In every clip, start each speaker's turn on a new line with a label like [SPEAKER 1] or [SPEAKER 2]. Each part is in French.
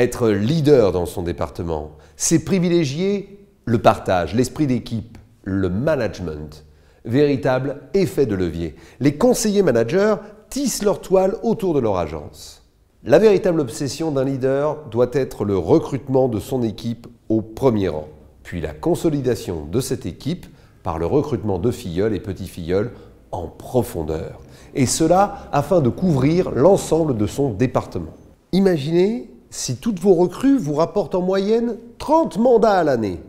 [SPEAKER 1] être leader dans son département, c'est privilégier le partage, l'esprit d'équipe, le management, véritable effet de levier. Les conseillers managers tissent leur toile autour de leur agence. La véritable obsession d'un leader doit être le recrutement de son équipe au premier rang, puis la consolidation de cette équipe par le recrutement de filleuls et petits filleuls en profondeur. Et cela afin de couvrir l'ensemble de son département. Imaginez si toutes vos recrues vous rapportent en moyenne 30 mandats à l'année,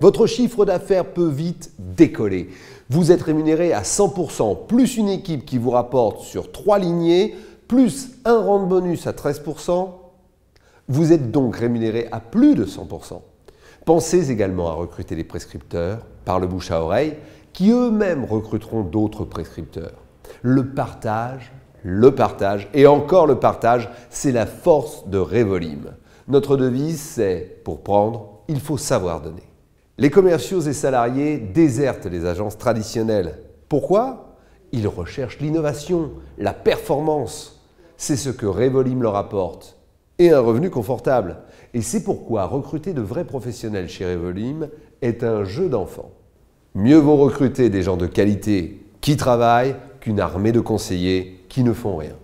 [SPEAKER 1] votre chiffre d'affaires peut vite décoller. Vous êtes rémunéré à 100%, plus une équipe qui vous rapporte sur 3 lignées, plus un rang de bonus à 13%. Vous êtes donc rémunéré à plus de 100%. Pensez également à recruter des prescripteurs par le bouche à oreille qui eux-mêmes recruteront d'autres prescripteurs. Le partage le partage. Et encore le partage, c'est la force de REVOLIM. Notre devise, c'est pour prendre, il faut savoir donner. Les commerciaux et salariés désertent les agences traditionnelles. Pourquoi Ils recherchent l'innovation, la performance. C'est ce que REVOLIM leur apporte. Et un revenu confortable. Et c'est pourquoi recruter de vrais professionnels chez REVOLIM est un jeu d'enfant. Mieux vaut recruter des gens de qualité qui travaillent qu'une armée de conseillers qui ne font rien.